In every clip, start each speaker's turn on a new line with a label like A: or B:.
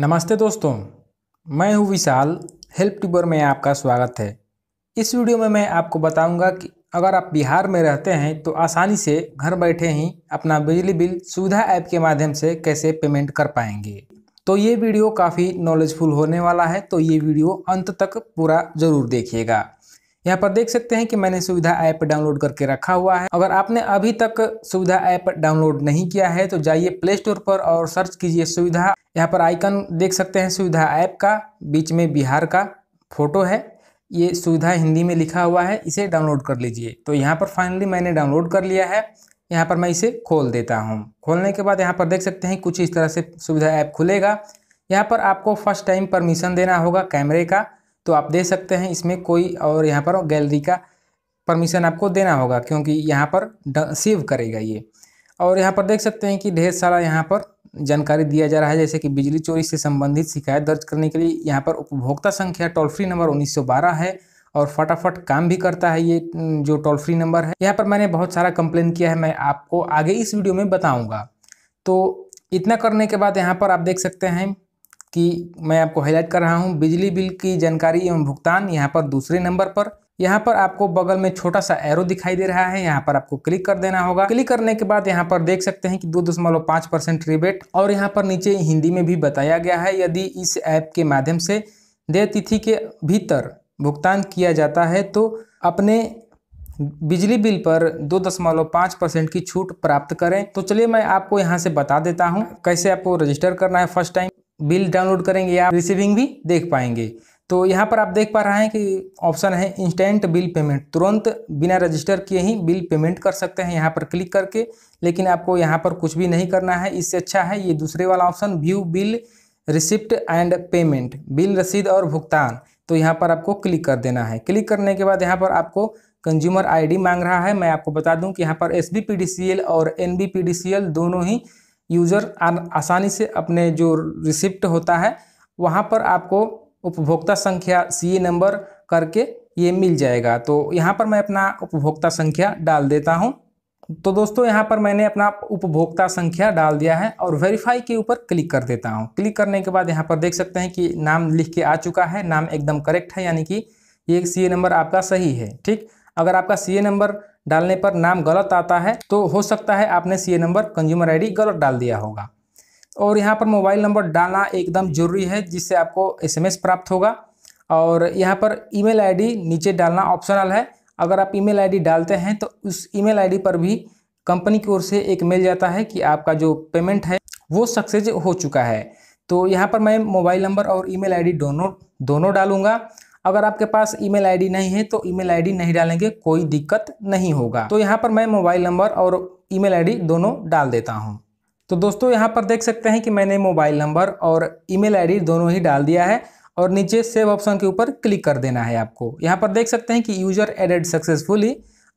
A: नमस्ते दोस्तों मैं हूं विशाल हेल्प ट्यूबर में आपका स्वागत है इस वीडियो में मैं आपको बताऊंगा कि अगर आप बिहार में रहते हैं तो आसानी से घर बैठे ही अपना बिजली बिल सुविधा ऐप के माध्यम से कैसे पेमेंट कर पाएंगे तो ये वीडियो काफ़ी नॉलेजफुल होने वाला है तो ये वीडियो अंत तक पूरा ज़रूर देखिएगा यहाँ पर देख सकते हैं कि मैंने सुविधा ऐप डाउनलोड करके रखा हुआ है अगर आपने अभी तक सुविधा ऐप डाउनलोड नहीं किया है तो जाइए प्ले स्टोर पर और सर्च कीजिए सुविधा यहाँ पर आइकन देख सकते हैं सुविधा ऐप का बीच में बिहार का फोटो है ये सुविधा हिंदी में लिखा हुआ है इसे डाउनलोड कर लीजिए तो यहाँ पर फाइनली मैंने डाउनलोड कर लिया है यहाँ पर मैं इसे खोल देता हूँ खोलने के बाद यहाँ पर देख सकते हैं कुछ इस तरह से सुविधा ऐप खुलेगा यहाँ पर आपको फर्स्ट टाइम परमिशन देना होगा कैमरे का तो आप दे सकते हैं इसमें कोई और यहाँ पर गैलरी का परमिशन आपको देना होगा क्योंकि यहाँ पर सेव करेगा ये और यहाँ पर देख सकते हैं कि ढेर सारा यहाँ पर जानकारी दिया जा रहा है जैसे कि बिजली चोरी से संबंधित शिकायत दर्ज करने के लिए यहाँ पर उपभोक्ता संख्या टोल फ्री नंबर 1912 है और फटाफट काम भी करता है ये जो टोल फ्री नंबर है यहाँ पर मैंने बहुत सारा कंप्लेन किया है मैं आपको आगे इस वीडियो में बताऊँगा तो इतना करने के बाद यहाँ पर आप देख सकते हैं की मैं आपको हाईलाइट कर रहा हूँ बिजली बिल की जानकारी एवं भुगतान यहाँ पर दूसरे नंबर पर यहाँ पर आपको बगल में छोटा सा एरो दिखाई दे रहा है यहाँ पर आपको क्लिक कर देना होगा क्लिक करने के बाद यहाँ पर देख सकते हैं कि दो दशमलव पाँच परसेंट रिबेट और यहाँ पर नीचे हिंदी में भी बताया गया है यदि इस ऐप के माध्यम से देय तिथि के भीतर भुगतान किया जाता है तो अपने बिजली बिल पर दो दशमलव पाँच परसेंट की छूट प्राप्त करें तो चलिए मैं आपको यहाँ से बता देता हूँ कैसे आपको रजिस्टर करना है फर्स्ट टाइम बिल डाउनलोड करेंगे या रिसीविंग भी देख पाएंगे तो यहाँ पर आप देख पा रहे हैं कि ऑप्शन है इंस्टेंट बिल पेमेंट तुरंत बिना रजिस्टर किए ही बिल पेमेंट कर सकते हैं यहाँ पर क्लिक करके लेकिन आपको यहाँ पर कुछ भी नहीं करना है इससे अच्छा है ये दूसरे वाला option view bill receipt and payment bill रसीद और भुगतान तो यहाँ पर आपको क्लिक कर देना है क्लिक करने के बाद यहाँ पर आपको कंज्यूमर आईडी मांग रहा है मैं आपको बता दूं कि यहाँ पर एस और एन दोनों ही यूज़र आसानी से अपने जो रिसिप्ट होता है वहाँ पर आपको उपभोक्ता संख्या सी नंबर करके ये मिल जाएगा तो यहाँ पर मैं अपना उपभोक्ता संख्या डाल देता हूँ तो दोस्तों यहाँ पर मैंने अपना उपभोक्ता संख्या डाल दिया है और वेरीफाई के ऊपर क्लिक कर देता हूँ क्लिक करने के बाद यहाँ पर देख सकते हैं कि नाम लिख के आ चुका है नाम एकदम करेक्ट है यानी कि ये सी नंबर आपका सही है ठीक अगर आपका सी नंबर डालने पर नाम गलत आता है तो हो सकता है आपने सी नंबर कंज्यूमर आईडी गलत डाल दिया होगा और यहाँ पर मोबाइल नंबर डालना एकदम जरूरी है जिससे आपको एसएमएस प्राप्त होगा और यहाँ पर ईमेल आईडी नीचे डालना ऑप्शनल है अगर आप ईमेल आईडी डालते हैं तो उस ईमेल आईडी पर भी कंपनी की ओर से एक मेल जाता है कि आपका जो पेमेंट है वो सक्सेस हो चुका है तो यहाँ पर मैं मोबाइल नंबर और ईमेल आईडी दोनों दोनों डालूंगा अगर आपके पास ईमेल आईडी नहीं है तो ईमेल आईडी नहीं डालेंगे कोई दिक्कत नहीं होगा तो यहाँ पर मैं मोबाइल नंबर और ईमेल आईडी दोनों डाल देता हूँ तो दोस्तों यहाँ पर देख सकते हैं कि मैंने मोबाइल नंबर और ईमेल आईडी दोनों ही डाल दिया है और नीचे सेव ऑप्शन के ऊपर क्लिक कर देना है आपको यहाँ पर देख सकते हैं कि यूजर एडेड सक्सेसफुली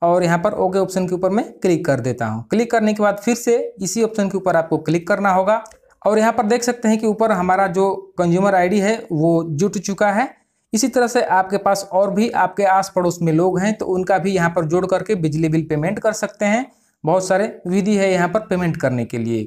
A: और यहाँ पर ओके ऑप्शन के ऊपर मैं क्लिक कर देता हूँ क्लिक करने के बाद फिर से इसी ऑप्शन के ऊपर आपको क्लिक करना होगा और यहाँ पर देख सकते हैं कि ऊपर हमारा जो कंज्यूमर आईडी है वो जुट चुका है इसी तरह से आपके पास और भी आपके आस पड़ोस में लोग हैं तो उनका भी यहाँ पर जोड़ करके बिजली बिल पेमेंट कर सकते हैं बहुत सारे विधि है यहाँ पर पेमेंट करने के लिए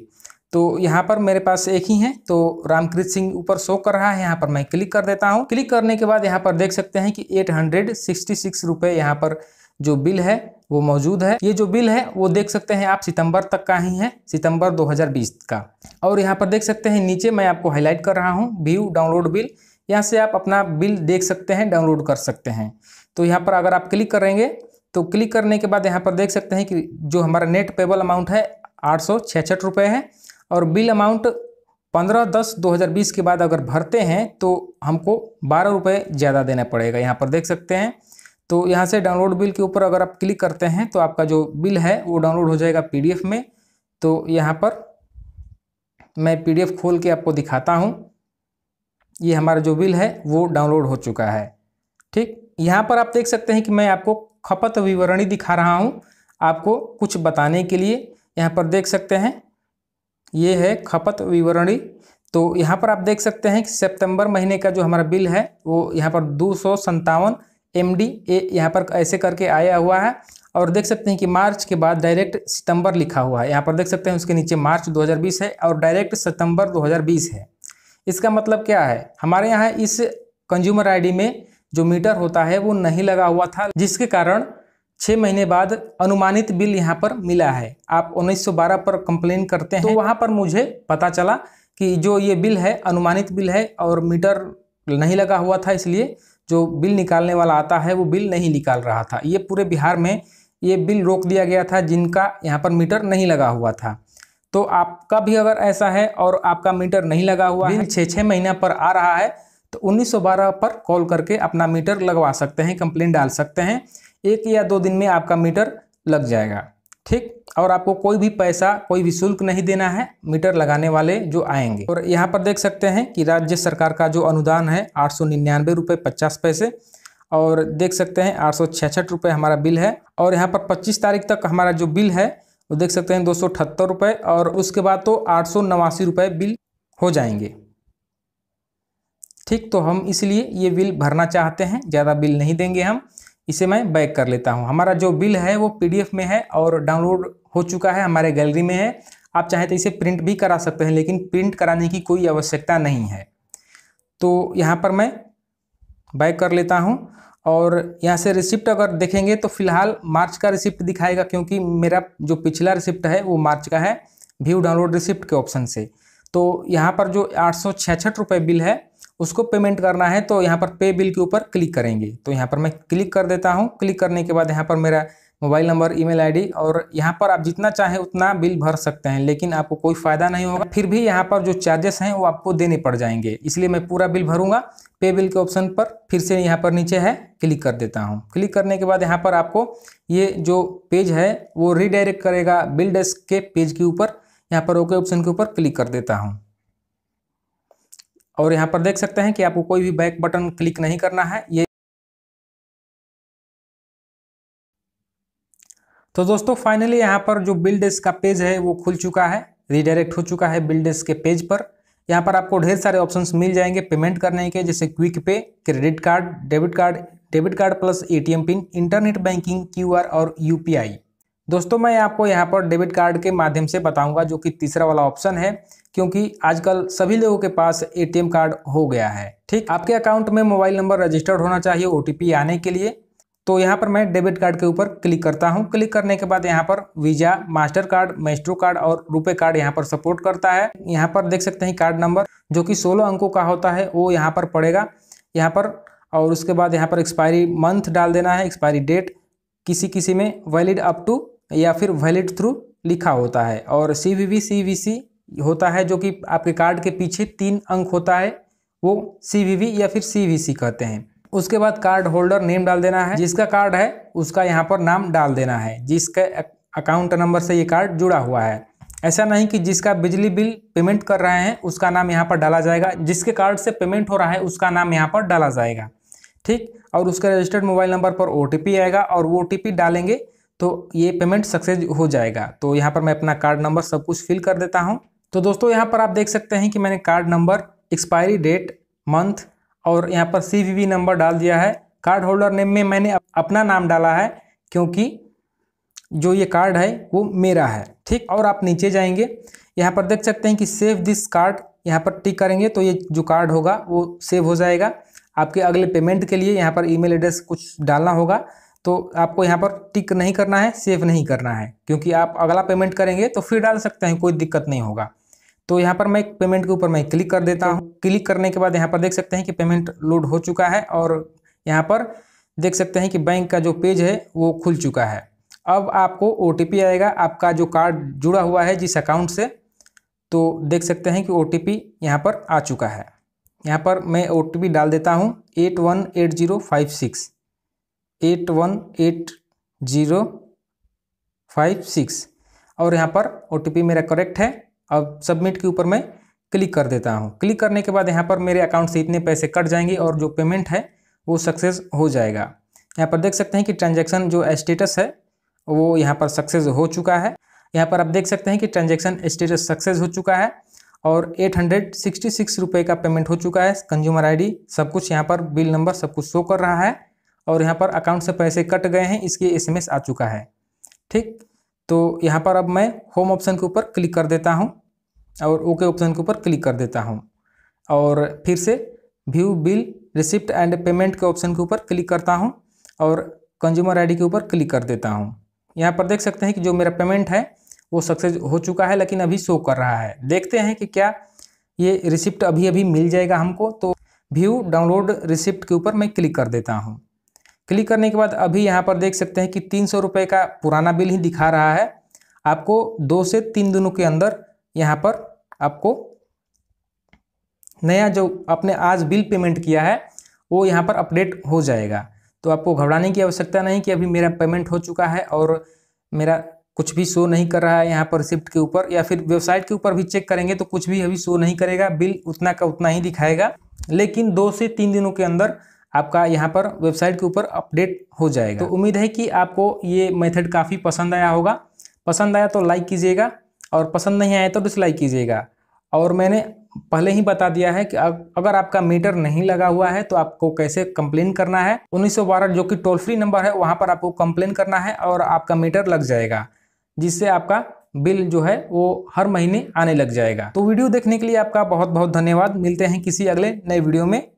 A: तो यहाँ पर मेरे पास एक ही है तो रामकृत सिंह ऊपर शो कर रहा है यहाँ पर मैं क्लिक कर देता हूँ क्लिक करने के बाद यहाँ पर देख सकते हैं कि एट हंड्रेड सिक्सटी सिक्स रुपये यहाँ पर जो बिल है वो मौजूद है ये जो बिल है वो देख सकते हैं आप सितंबर तक का ही है सितंबर 2020 का और यहाँ पर देख सकते हैं नीचे मैं आपको हाईलाइट कर रहा हूँ व्यू डाउनलोड बिल यहाँ से आप अपना बिल देख सकते हैं डाउनलोड कर सकते हैं तो यहाँ पर अगर आप क्लिक करेंगे तो क्लिक करने के बाद यहाँ पर देख सकते हैं कि जो हमारा नेट पेबल अमाउंट है आठ सौ है और बिल अमाउंट पंद्रह दस दो हज़ार बीस के बाद अगर भरते हैं तो हमको बारह रुपये ज़्यादा देना पड़ेगा यहाँ पर देख सकते हैं तो यहाँ से डाउनलोड बिल के ऊपर अगर आप क्लिक करते हैं तो आपका जो बिल है वो डाउनलोड हो जाएगा पी में तो यहाँ पर मैं पी खोल के आपको दिखाता हूँ ये हमारा जो बिल है वो डाउनलोड हो चुका है ठीक यहाँ पर आप देख सकते हैं कि मैं आपको खपत विवरणी दिखा रहा हूँ आपको कुछ बताने के लिए यहाँ पर देख सकते हैं ये है खपत विवरणी तो यहाँ पर आप देख सकते हैं कि सितंबर महीने का जो हमारा बिल है वो यहाँ पर दो सौ संतावन एम डी ए यहाँ पर ऐसे करके आया हुआ है और देख सकते हैं कि मार्च के बाद डायरेक्ट सितंबर लिखा हुआ है यहाँ पर देख सकते हैं उसके नीचे मार्च 2020 है और डायरेक्ट सितंबर 2020 है इसका मतलब क्या है हमारे यहाँ इस कंज्यूमर आईडी में जो मीटर होता है वो नहीं लगा हुआ था जिसके कारण छः महीने बाद अनुमानित बिल यहाँ पर मिला है आप 1912 पर कंप्लेन करते हैं तो वहाँ पर मुझे पता चला कि जो ये बिल है अनुमानित बिल है और मीटर नहीं लगा हुआ था इसलिए जो बिल निकालने वाला आता है वो बिल नहीं निकाल रहा था ये पूरे बिहार में ये बिल रोक दिया गया था जिनका यहाँ पर मीटर नहीं लगा हुआ था तो आपका भी अगर ऐसा है और आपका मीटर नहीं लगा हुआ है छः छः महीना पर आ रहा है तो 1912 पर कॉल करके अपना मीटर लगवा सकते हैं कंप्लेन डाल सकते हैं एक या दो दिन में आपका मीटर लग जाएगा ठीक और आपको कोई भी पैसा कोई भी शुल्क नहीं देना है मीटर लगाने वाले जो आएंगे और यहाँ पर देख सकते हैं कि राज्य सरकार का जो अनुदान है आठ सौ निन्यानवे रुपये पचास पैसे और देख सकते हैं आठ सौ छियासठ रुपये हमारा बिल है और यहाँ पर पच्चीस तारीख तक हमारा जो बिल है वो तो देख सकते हैं दो सौ अठहत्तर और उसके बाद तो आठ सौ नवासी बिल हो जाएंगे ठीक तो हम इसलिए ये बिल भरना चाहते हैं ज़्यादा बिल नहीं देंगे हम इसे मैं बैक कर लेता हूँ हमारा जो बिल है वो पीडीएफ में है और डाउनलोड हो चुका है हमारे गैलरी में है आप चाहें तो इसे प्रिंट भी करा सकते हैं लेकिन प्रिंट कराने की कोई आवश्यकता नहीं है तो यहाँ पर मैं बैक कर लेता हूँ और यहाँ से रिसिप्ट अगर देखेंगे तो फिलहाल मार्च का रिसिप्ट दिखाएगा क्योंकि मेरा जो पिछला रिसिप्ट है वो मार्च का है व्यू डाउनलोड रिसिप्ट के ऑप्शन से तो यहाँ पर जो आठ रुपए बिल है उसको पेमेंट करना है तो यहाँ पर पे बिल के ऊपर क्लिक करेंगे तो यहाँ पर मैं क्लिक कर देता हूँ क्लिक करने के बाद यहाँ पर मेरा मोबाइल नंबर ईमेल आईडी और यहाँ पर आप जितना चाहें उतना बिल भर सकते हैं लेकिन आपको कोई फ़ायदा नहीं होगा फिर भी यहाँ पर जो चार्जेस हैं वो आपको देने पड़ जाएंगे इसलिए मैं पूरा बिल भरूंगा पे बिल के ऑप्शन पर फिर से यहाँ पर नीचे है क्लिक कर देता हूँ क्लिक करने के बाद यहाँ पर आपको ये जो पेज है वो रिडायरेक्ट करेगा बिल डेस्क के पेज के ऊपर यहाँ पर ओके ऑप्शन के ऊपर क्लिक कर देता हूँ और यहाँ पर देख सकते हैं कि आपको कोई भी बैक बटन क्लिक नहीं करना है ये तो दोस्तों फाइनली यहाँ पर जो बिल डेस्क का पेज है वो खुल चुका है रीडायरेक्ट हो चुका है बिल डेस्क के पेज पर यहाँ पर आपको ढेर सारे ऑप्शंस मिल जाएंगे पेमेंट करने के जैसे quick pay credit card debit card debit card plus ATM PIN internet banking QR और यूपीआई दोस्तों मैं आपको यहाँ पर डेबिट कार्ड के माध्यम से बताऊंगा जो कि तीसरा वाला ऑप्शन है क्योंकि आजकल सभी लोगों के पास एटीएम कार्ड हो गया है ठीक आपके अकाउंट में मोबाइल नंबर रजिस्टर्ड होना चाहिए ओटीपी आने के लिए तो यहाँ पर मैं डेबिट कार्ड के ऊपर क्लिक करता हूँ क्लिक करने के बाद यहाँ पर Visa Mastercard Maestro card और रुपए कार्ड यहाँ पर सपोर्ट करता है यहाँ पर देख सकते हैं कार्ड नंबर जो कि सोलह अंकों का होता है वो यहाँ पर पड़ेगा यहाँ पर और उसके बाद यहाँ पर एक्सपायरी मंथ डाल देना है एक्सपायरी डेट किसी किसी में वैलिड अप टू या फिर वैलिड थ्रू लिखा होता है और C V V C V C होता है जो कि आपके कार्ड के पीछे तीन अंक होता है वो सी वी वी या फिर सी वी सी कहते हैं उसके बाद कार्ड होल्डर नेम डाल देना है जिसका कार्ड है उसका यहाँ पर नाम डाल देना है जिसके अकाउंट नंबर से ये कार्ड जुड़ा हुआ है ऐसा नहीं कि जिसका बिजली बिल पेमेंट कर रहे हैं उसका नाम यहाँ पर डाला जाएगा जिसके कार्ड से पेमेंट हो रहा है उसका नाम यहाँ पर डाला जाएगा ठीक और उसका रजिस्टर्ड मोबाइल नंबर पर ओ आएगा और वो ओ डालेंगे तो ये पेमेंट सक्सेस हो जाएगा तो यहाँ पर मैं अपना कार्ड नंबर सब कुछ फिल कर देता हूँ तो दोस्तों यहाँ पर आप देख सकते हैं कि मैंने card number expiry date month और यहाँ पर सी नंबर डाल दिया है कार्ड होल्डर नेम में मैंने अपना नाम डाला है क्योंकि जो ये कार्ड है वो मेरा है ठीक और आप नीचे जाएंगे यहाँ पर देख सकते हैं कि सेव दिस कार्ड यहाँ पर टिक करेंगे तो ये जो कार्ड होगा वो सेव हो जाएगा आपके अगले पेमेंट के लिए यहाँ पर ईमेल एड्रेस कुछ डालना होगा तो आपको यहाँ पर टिक नहीं करना है सेव नहीं करना है क्योंकि आप अगला पेमेंट करेंगे तो फिर डाल सकते हैं कोई दिक्कत नहीं होगा तो यहाँ पर मैं पेमेंट के ऊपर मैं क्लिक कर देता हूँ क्लिक करने के बाद यहाँ पर देख सकते हैं कि पेमेंट लोड हो चुका है और यहाँ पर देख सकते हैं कि बैंक का जो पेज है वो खुल चुका है अब आपको ओ आएगा आपका जो कार्ड जुड़ा हुआ है जिस अकाउंट से तो देख सकते हैं कि ओ टी पी यहाँ पर आ चुका है यहाँ पर मैं ओ टी पी डाल देता हूँ eight one eight zero five six eight one eight zero five six और यहाँ पर ओ टी पी मेरा करेक्ट है अब सबमिट के ऊपर मैं क्लिक कर देता हूँ क्लिक करने के बाद यहाँ पर मेरे अकाउंट से इतने पैसे कट जाएंगे और जो पेमेंट है वो सक्सेस हो जाएगा यहाँ पर देख सकते हैं कि ट्रांजेक्शन जो स्टेटस है वो यहाँ पर सक्सेस हो चुका है यहाँ पर आप देख सकते हैं कि ट्रांजेक्शन स्टेटस सक्सेस हो चुका है और एट हंड्रेड सिक्सटी सिक्स रुपये का पेमेंट हो चुका है कंज्यूमर आईडी सब कुछ यहाँ पर बिल नंबर सब कुछ शो कर रहा है और यहाँ पर अकाउंट से पैसे कट गए हैं इसकी एसएमएस आ चुका है ठीक तो यहाँ पर अब मैं होम ऑप्शन के ऊपर क्लिक कर देता हूँ और ओके ऑप्शन के ऊपर क्लिक कर देता हूँ और फिर से view bill receipt and payment के ऑप्शन के ऊपर क्लिक करता हूँ और कंज्यूमर आईडी के ऊपर क्लिक कर देता हूँ यहाँ पर देख सकते हैं कि जो मेरा पेमेंट है वो सक्सेस हो चुका है लेकिन अभी शो कर रहा है देखते हैं कि क्या ये रिसिप्ट अभी अभी मिल जाएगा हमको तो व्यू डाउनलोड रिसिप्ट के ऊपर मैं क्लिक कर देता हूँ क्लिक करने के बाद अभी यहाँ पर देख सकते हैं कि तीन सौ रुपये का पुराना बिल ही दिखा रहा है आपको दो से तीन दिनों के अंदर यहाँ पर आपको नया जो आपने आज बिल पेमेंट किया है वो यहाँ पर अपडेट हो जाएगा तो आपको घबराने की आवश्यकता नहीं कि अभी मेरा पेमेंट हो चुका है और मेरा कुछ भी शो नहीं कर रहा है यहाँ पर रिसिप्ट के ऊपर या फिर वेबसाइट के ऊपर भी चेक करेंगे तो कुछ भी अभी शो नहीं करेगा बिल उतना का उतना ही दिखाएगा लेकिन दो से तीन दिनों के अंदर आपका यहाँ पर वेबसाइट के ऊपर अपडेट हो जाएगा तो उम्मीद है कि आपको ये मेथड काफ़ी पसंद आया होगा पसंद आया तो लाइक कीजिएगा और पसंद नहीं आया तो डिसलाइक कीजिएगा और मैंने पहले ही बता दिया है कि अगर आपका मीटर नहीं लगा हुआ है तो आपको कैसे कंप्लेन करना है 1912 जो कि टोल फ्री नंबर है वहाँ पर आपको कंप्लेन करना है और आपका मीटर लग जाएगा जिससे आपका बिल जो है वो हर महीने आने लग जाएगा तो वीडियो देखने के लिए आपका बहुत बहुत धन्यवाद मिलते हैं किसी अगले नए वीडियो में